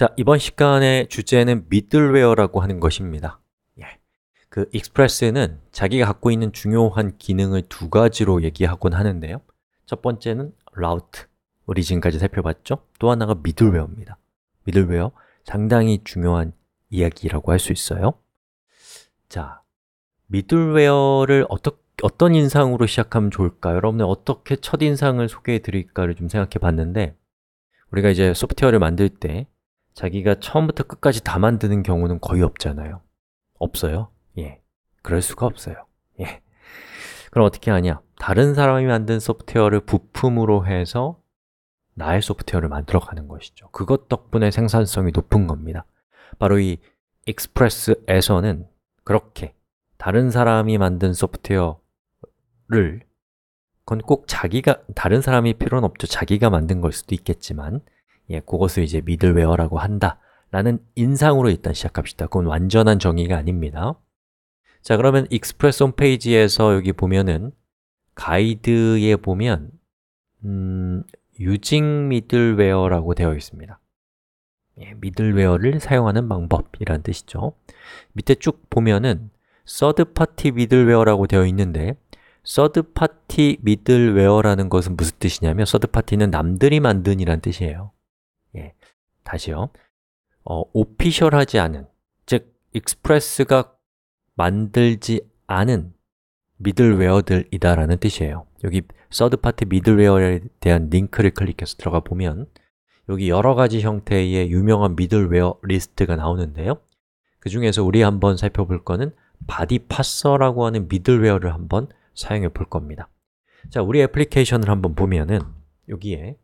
자, 이번 시간의 주제는 미들웨어라고 하는 것입니다. 예. 그 익스프레스는 자기가 갖고 있는 중요한 기능을 두 가지로 얘기하곤 하는데요. 첫 번째는 라우트, 우리 지금까지 살펴봤죠? 또 하나가 미들웨어입니다. 미들웨어, 상당히 중요한 이야기라고 할 수 있어요. 자, 미들웨어를 어떻 어떤 인상으로 시작하면 좋을까? 요 여러분들 어떻게 첫 인상을 소개해 드릴까를 좀 생각해 봤는데 우리가 이제 소프트웨어를 만들 때 자기가 처음부터 끝까지 다 만드는 경우는 거의 없잖아요. 없어요. 예. 그럴 수가 없어요. 예. 그럼 어떻게 하냐? 다른 사람이 만든 소프트웨어를 부품으로 해서 나의 소프트웨어를 만들어 가는 것이죠. 그것 덕분에 생산성이 높은 겁니다. 바로 이 익스프레스에서는 그렇게 다른 사람이 만든 소프트웨어를 그건 꼭 자기가 다른 사람이 필요는 없죠. 자기가 만든 걸 수도 있겠지만 예, 그것을 이제 미들웨어라고 한다 라는 인상으로 일단 시작합시다 그건 완전한 정의가 아닙니다 자 그러면 익스프레스 홈페이지에서 여기 보면은 가이드에 보면 음, using middleware라고 되어 있습니다 예, m i d d 를 사용하는 방법이란 뜻이죠 밑에 쭉 보면은 서드파티 미들웨어라고 되어 있는데 서드파티 미들웨어라는 것은 무슨 뜻이냐면 서드파티는 남들이 만든 이란 뜻이에요 다시요. 어, 오피셜하지 않은, 즉 익스프레스가 만들지 않은 미들웨어들이다라는 뜻이에요. 여기 서드파티 미들웨어에 대한 링크를 클릭해서 들어가 보면 여기 여러 가지 형태의 유명한 미들웨어 리스트가 나오는데요. 그 중에서 우리 한번 살펴볼 거는 바디파서라고 하는 미들웨어를 한번 사용해 볼 겁니다. 자, 우리 애플리케이션을 한번 보면은 여기에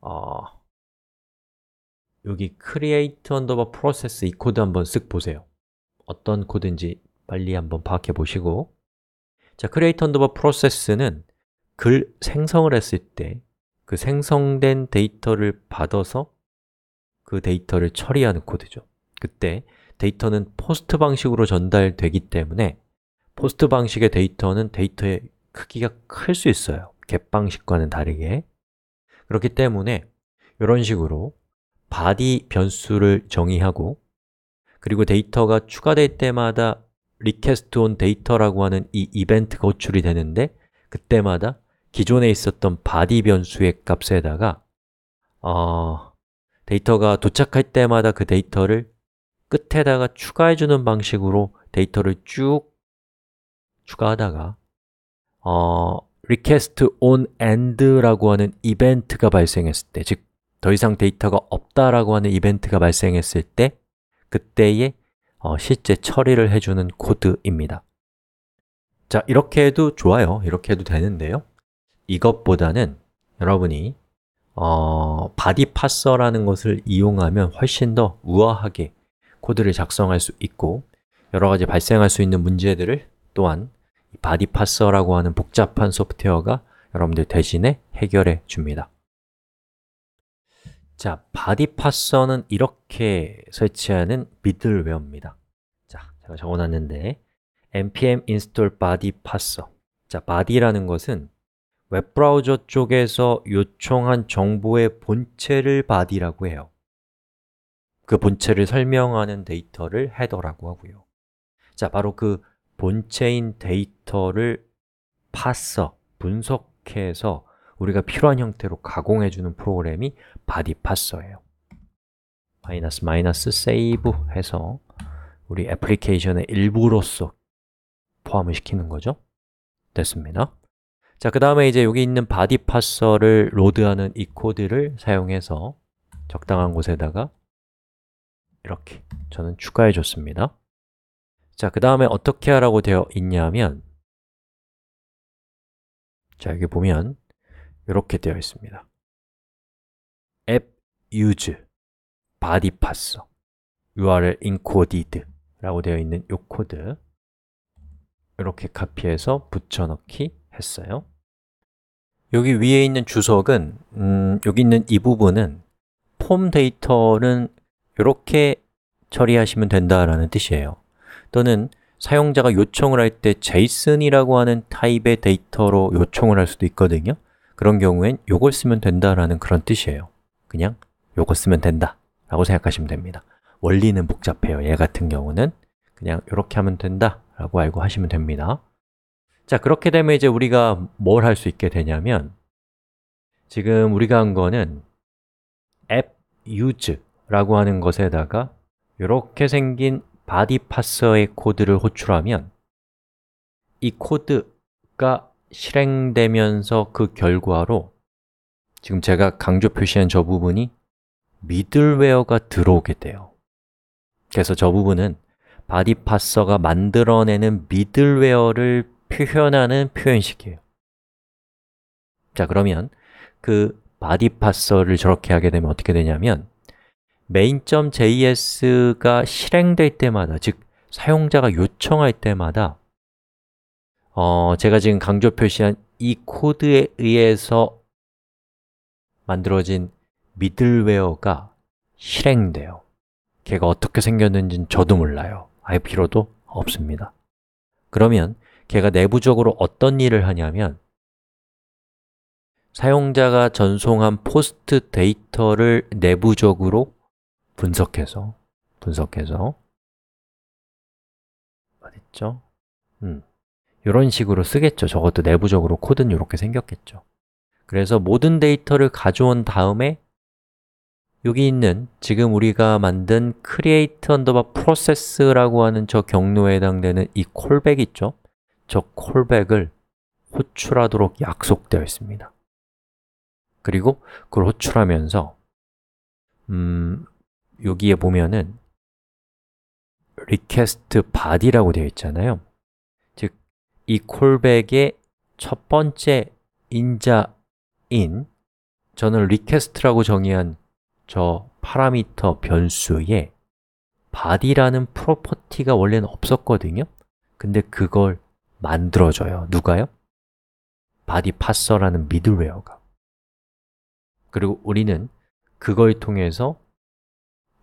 어, 여기 create underbar process 이 코드 한번 쓱 보세요 어떤 코드인지 빨리 한번 파악해 보시고 자, create underbar process는 글 생성을 했을 때 그 생성된 데이터를 받아서 그 데이터를 처리하는 코드죠 그때 데이터는 포스트 방식으로 전달되기 때문에 포스트 방식의 데이터는 데이터의 크기가 클 수 있어요 겟 방식과는 다르게 그렇기 때문에 이런 식으로 body 변수를 정의하고 그리고 데이터가 추가될 때마다 request on data라고 하는 이 이벤트 가호출이 되는데 그때마다 기존에 있었던 body 변수의 값에다가 어, 데이터가 도착할 때마다 그 데이터를 끝에다가 추가해주는 방식으로 데이터를 쭉 추가하다가 어, request on end라고 하는 이벤트가 발생했을 때, 즉더 이상 데이터가 없다라고 하는 이벤트가 발생했을 때 그때의 어, 실제 처리를 해주는 코드입니다 자, 이렇게 해도 좋아요. 이렇게 해도 되는데요 이것보다는 여러분이 어, 바디 파서라는 것을 이용하면 훨씬 더 우아하게 코드를 작성할 수 있고 여러 가지 발생할 수 있는 문제들을 또한 바디 파서라고 하는 복잡한 소프트웨어가 여러분들 대신에 해결해 줍니다 자, 바디 파서는 이렇게 설치하는 미들웨어입니다. 자, 제가 적어놨는데 npm install body parser 자, body라는 것은 웹브라우저 쪽에서 요청한 정보의 본체를 body라고 해요. 그 본체를 설명하는 데이터를 헤더라고 하고요. 자, 바로 그 본체인 데이터를 parser, 분석해서 우리가 필요한 형태로 가공해주는 프로그램이 바디파서예요 마이너스 마이너스 세이브 해서 우리 애플리케이션의 일부로서 포함을 시키는 거죠 됐습니다 자, 그 다음에 이제 여기 있는 바디 파서를 로드하는 이 코드를 사용해서 적당한 곳에다가 이렇게 저는 추가해 줬습니다 자, 그 다음에 어떻게 하라고 되어 있냐면 자, 여기 보면 이렇게 되어 있습니다. 앱 use body pass URL encoded 라고 되어 있는 이 코드 이렇게 카피해서 붙여넣기 했어요. 여기 위에 있는 주석은 음, 여기 있는 이 부분은 폼 데이터는 이렇게 처리하시면 된다라는 뜻이에요. 또는 사용자가 요청을 할 때 JSON이라고 하는 타입의 데이터로 요청을 할 수도 있거든요. 그런 경우엔 요걸 쓰면 된다라는 그런 뜻이에요 그냥 요거 쓰면 된다 라고 생각하시면 됩니다 원리는 복잡해요 얘 같은 경우는 그냥 이렇게 하면 된다 라고 알고 하시면 됩니다 자, 그렇게 되면 이제 우리가 뭘 할 수 있게 되냐면 지금 우리가 한 거는 app use 라고 하는 것에다가 이렇게 생긴 바디 파서의 코드를 호출하면 이 코드가 실행되면서 그 결과로 지금 제가 강조 표시한 저 부분이 미들웨어가 들어오게 돼요 그래서 저 부분은 바디 파서가 만들어내는 미들웨어를 표현하는 표현식이에요 자, 그러면 그 바디 파서를 저렇게 하게 되면 어떻게 되냐면 main.js가 실행될 때마다, 즉 사용자가 요청할 때마다 어, 제가 지금 강조 표시한 이 코드에 의해서 만들어진 미들웨어가 실행돼요. 걔가 어떻게 생겼는지는 저도 몰라요. 아알 필요도 없습니다. 그러면 걔가 내부적으로 어떤 일을 하냐면 사용자가 전송한 포스트 데이터를 내부적으로 분석해서 분석해서 어딨죠? 음. 이런 식으로 쓰겠죠. 저것도 내부적으로 코드는 이렇게 생겼겠죠. 그래서 모든 데이터를 가져온 다음에 여기 있는 지금 우리가 만든 create u n d e r b process라고 하는 저 경로에 해당되는 이 콜백 있죠? 저 콜백을 호출하도록 약속되어 있습니다. 그리고 그걸 호출하면서 음, 여기에 보면은 request body라고 되어 있잖아요. 이 콜백의 첫 번째 인자인 저는 리퀘스트라고 정의한 저 파라미터 변수에 body라는 프로퍼티가 원래는 없었거든요 근데 그걸 만들어줘요 누가요? 바디 파서라는 미들웨어가 그리고 우리는 그걸 통해서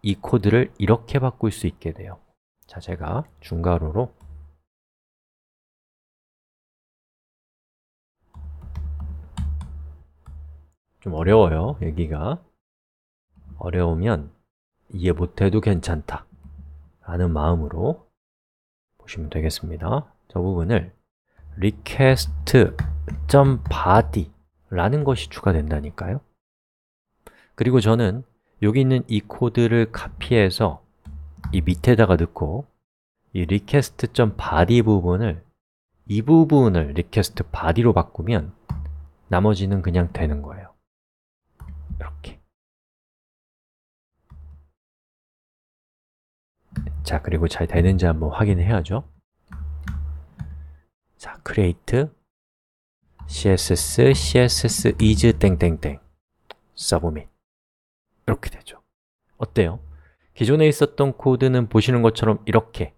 이 코드를 이렇게 바꿀 수 있게 돼요 자, 제가 중괄호로 좀 어려워요, 여기가. 어려우면 이해 못해도 괜찮다 라는 마음으로 보시면 되겠습니다. 저 부분을 request.body 라는 것이 추가된다니까요. 그리고 저는 여기 있는 이 코드를 카피해서 이 밑에다가 넣고 이 request.body 부분을 이 부분을 request body로 바꾸면 나머지는 그냥 되는 거예요. 이렇게. 자, 그리고 잘 되는지 한번 확인해야죠. 자, create css css is 땡땡땡 submit 이렇게 되죠. 어때요? 기존에 있었던 코드는 보시는 것처럼 이렇게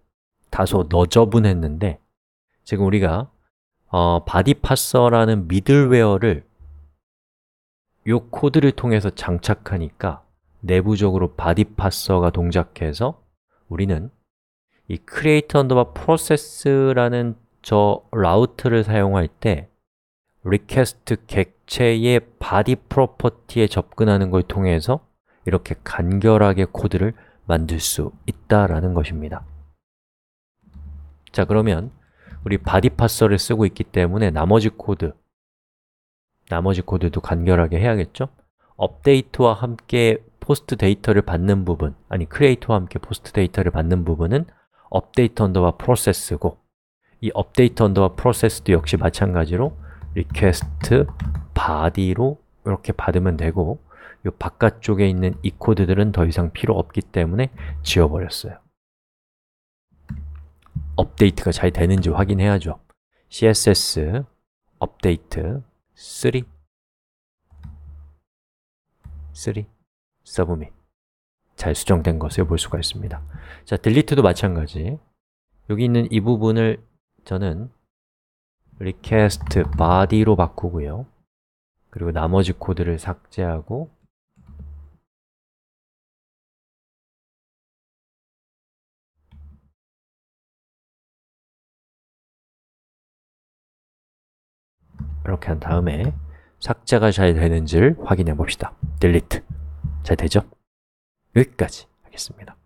다소 너저분했는데 지금 우리가 어, 바디 파서라는 미들웨어를 이 코드를 통해서 장착하니까 내부적으로 body p a 바 s e r 가 동작해서 우리는 이 create underbar process라는 저 라우트를 사용할 때 request 객체의 body p r o p e r t y 에 접근하는 걸 통해서 이렇게 간결하게 코드를 만들 수 있다라는 것입니다 자 그러면 우리 body p a 바 s e r 를 쓰고 있기 때문에 나머지 코드 나머지 코드도 간결하게 해야겠죠? 업데이트와 함께 포스트 데이터를 받는 부분 아니, 크리에이터와 함께 포스트 데이터를 받는 부분은 업데이트 언더바 프로세스고 이 업데이트 언더바 프로세스도 역시 마찬가지로 리퀘스트 바디로 이렇게 받으면 되고 이 바깥쪽에 있는 이 코드들은 더 이상 필요 없기 때문에 지워버렸어요 업데이트가 잘 되는지 확인해야죠 css 업데이트 쓰리 쓰리 서브밋 잘 수정된 것을 볼 수가 있습니다 자, 딜리트도 마찬가지 여기 있는 이 부분을 저는 request body로 바꾸고요 그리고 나머지 코드를 삭제하고 이렇게 한 다음에 삭제가 잘 되는지를 확인해 봅시다 delete 잘 되죠? 여기까지 하겠습니다